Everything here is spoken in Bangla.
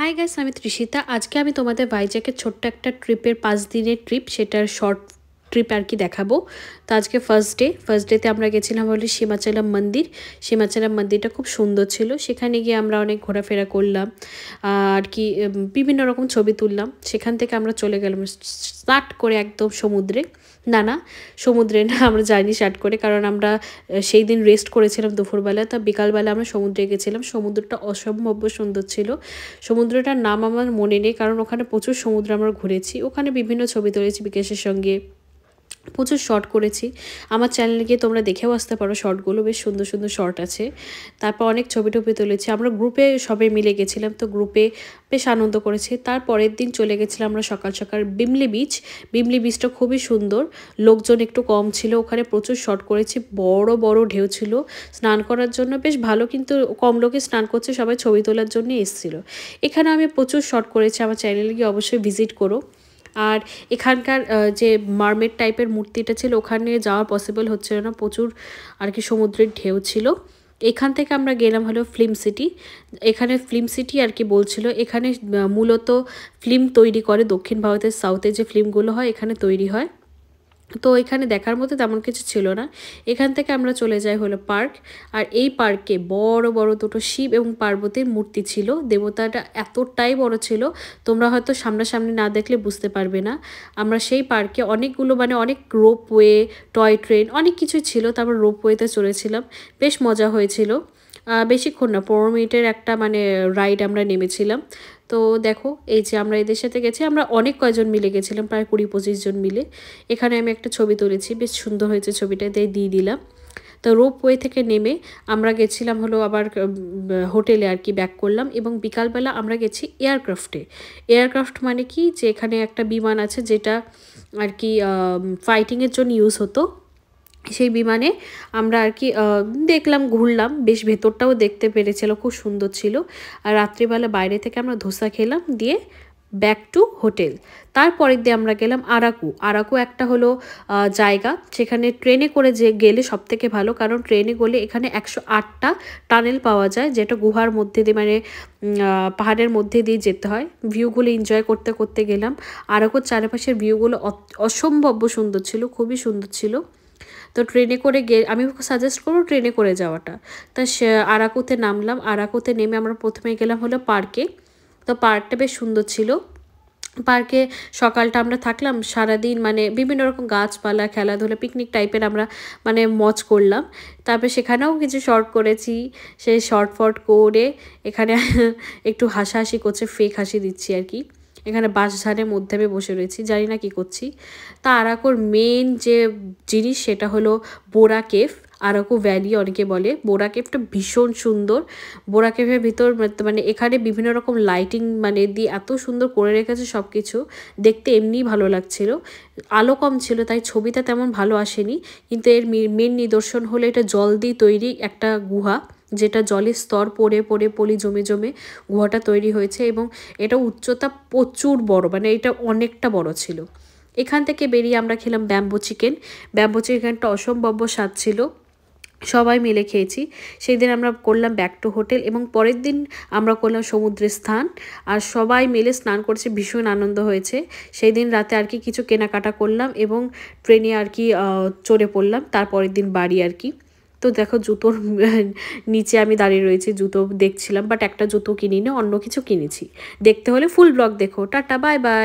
হাই গাইস আমি তৃষিতা আজকে আমি তোমাদের বাইজ্যাকের ছোট্ট একটা ট্রিপের পাঁচ দিনের ট্রিপ সেটার শর্ট ট্রিপ আর কি দেখাবো তো আজকে ফার্স্ট ডে ফার্স্ট ডেতে আমরা গেছিলাম বলে সীমাচালাম মন্দির সীমাচালাম মন্দিরটা খুব সুন্দর ছিল সেখানে গিয়ে আমরা অনেক ঘোরাফেরা করলাম আর কি বিভিন্ন রকম ছবি তুললাম সেখান থেকে আমরা চলে গেলাম স্নাট করে একদম সমুদ্রে না না সমুদ্রে না আমরা যাইনি স্টার্ট করে কারণ আমরা সেই দিন রেস্ট করেছিলাম দুপুরবেলা তা বিকালবেলা আমরা সমুদ্রে গেছিলাম সমুদ্রটা অসম্ভব সুন্দর ছিল সমুদ্রটার নাম আমার মনে নেই কারণ ওখানে প্রচুর সমুদ্র আমরা ঘুরেছি ওখানে বিভিন্ন ছবি তুলেছি বিকাশের সঙ্গে প্রচুর শর্ট করেছি আমার চ্যানেলে গিয়ে তোমরা দেখেও আসতে পারো শর্টগুলো বেশ সুন্দর সুন্দর শর্ট আছে তারপর অনেক ছবি টবি তুলেছি আমরা গ্রুপে সবাই মিলে গেছিলাম তো গ্রুপে বেশ আনন্দ করেছি তারপরের দিন চলে গেছিলাম আমরা সকাল সকাল বিমলি বিচ বিমলি বিচটা খুবই সুন্দর লোকজন একটু কম ছিল ওখানে প্রচুর শর্ট করেছি বড় বড় ঢেউ ছিল স্নান করার জন্য বেশ ভালো কিন্তু কম লোকে স্নান করছে সবাই ছবি তোলার জন্য এসেছিলো এখানে আমি প্রচুর শর্ট করেছি আমার চ্যানেলে গিয়ে অবশ্যই ভিজিট করো আর এখানকার যে মার্মেড টাইপের মূর্তিটা ছিল ওখানে যাওয়া পসিবল হচ্ছিল না প্রচুর আর কি সমুদ্রের ঢেউ ছিল এখান থেকে আমরা গেলাম হলো ফিল্ম সিটি এখানে ফিল্ম সিটি আর কি বলছিল এখানে মূলত ফিল্ম তৈরি করে দক্ষিণ ভারতের সাউথে যে ফিল্মগুলো হয় এখানে তৈরি হয় তো এখানে দেখার মতো তেমন কিছু ছিল না এখান থেকে আমরা চলে যাই হলো পার্ক আর এই পার্কে বড় বড় দুটো শিব এবং পার্বতীর মূর্তি ছিল দেবতাটা এতটাই বড় ছিল তোমরা হয়তো সামনাসামনি না দেখলে বুঝতে পারবে না আমরা সেই পার্কে অনেকগুলো মানে অনেক রোপওয়ে টয় ট্রেন অনেক কিছুই ছিল তারপর রোপওয়েতে চলেছিলাম বেশ মজা হয়েছিল বেশিক্ষণ না পনেরো মিনিটের একটা মানে রাইড আমরা নেমেছিলাম তো দেখো এই যে আমরা এদের সাথে গেছি আমরা অনেক কয়জন মিলে গেছিলাম প্রায় কুড়ি পঁচিশ জন মিলে এখানে আমি একটা ছবি তুলেছি বেশ সুন্দর হয়েছে ছবিটা তাই দিয়ে দিলাম তো রোপওয়ে থেকে নেমে আমরা গেছিলাম হলো আবার হোটেলে আর কি ব্যাক করলাম এবং বিকালবেলা আমরা গেছি এয়ারক্রাফটে এয়ারক্রাফট মানে কি যে এখানে একটা বিমান আছে যেটা আর কি ফাইটিংয়ের জন্য ইউজ হতো সেই বিমানে আমরা আর কি দেখলাম ঘুরলাম বেশ ভেতরটাও দেখতে পেরেছিল খুব সুন্দর ছিল আর রাত্রিবেলা বাইরে থেকে আমরা ধোসা খেলাম দিয়ে ব্যাক টু হোটেল তারপরের দিয়ে আমরা গেলাম আরাকু আরাকু একটা হলো জায়গা সেখানে ট্রেনে করে যে গেলে সব থেকে ভালো কারণ ট্রেনে গেলে এখানে একশো আটটা টানেল পাওয়া যায় যেটা গুহার মধ্যে দিয়ে মানে পাহাড়ের মধ্যে দিয়ে যেতে হয় ভিউগুলো এনজয় করতে করতে গেলাম আরাকুর চারপাশের ভিউগুলো অসম্ভব সুন্দর ছিল খুবই সুন্দর ছিল তো ট্রেনে করে গে আমি সাজেস্ট করবো ট্রেনে করে যাওয়াটা তা আরাকুতে নামলাম আরাকুতে নেমে আমরা প্রথমে গেলাম হলো পার্কে তো পার্কটা বেশ সুন্দর ছিল পার্কে সকালটা আমরা থাকলাম সারাদিন মানে বিভিন্ন রকম গাছপালা খেলাধুলা পিকনিক টাইপের আমরা মানে মজ করলাম তারপরে সেখানেও কিছু শর্ট করেছি সেই শর্ট ফর্ট করে এখানে একটু হাসাহাসি করছে ফেক হাসি দিচ্ছি আর কি এখানে বাঁশঝাড়ের মধ্যে আমি বসে রয়েছি জানি না কি করছি তা আরাকোর মেন যে জিনিস সেটা হলো বোরা কেফ আরাকু ভ্যালি অনেকে বলে বোরা কেফটা ভীষণ সুন্দর বোরা কেফের ভিতর মানে এখানে বিভিন্ন রকম লাইটিং মানে দিয়ে এত সুন্দর করে রেখেছে সব কিছু দেখতে এমনিই ভালো লাগছিল আলো কম ছিল তাই ছবিটা তেমন ভালো আসেনি কিন্তু এর মেন নিদর্শন হলো এটা জল দিয়ে তৈরি একটা গুহা যেটা জলের স্তর পড়ে পড়ে পলি জমে জমে গুহাটা তৈরি হয়েছে এবং এটা উচ্চতা প্রচুর বড় মানে এটা অনেকটা বড় ছিল এখান থেকে বেরিয়ে আমরা খেলাম ব্যাম্বো চিকেন ব্যাম্বো চিকেনটা অসম্ভব স্বাদ ছিল সবাই মিলে খেয়েছি সেই দিন আমরা করলাম ব্যাক টু হোটেল এবং পরের দিন আমরা করলাম সমুদ্রের স্থান আর সবাই মিলে স্নান করেছে ভীষণ আনন্দ হয়েছে সেই দিন রাতে আর কি কিছু কেনাকাটা করলাম এবং ট্রেনে আর কি চড়ে পড়লাম তারপরের দিন বাড়ি আর কি তো দেখো জুতোর নিচে আমি দাঁড়িয়ে রয়েছি জুতো দেখছিলাম বাট একটা জুতো কিনি না অন্য কিছু কিনেছি দেখতে হলে ফুল ব্লগ দেখো টাটা বাই বাই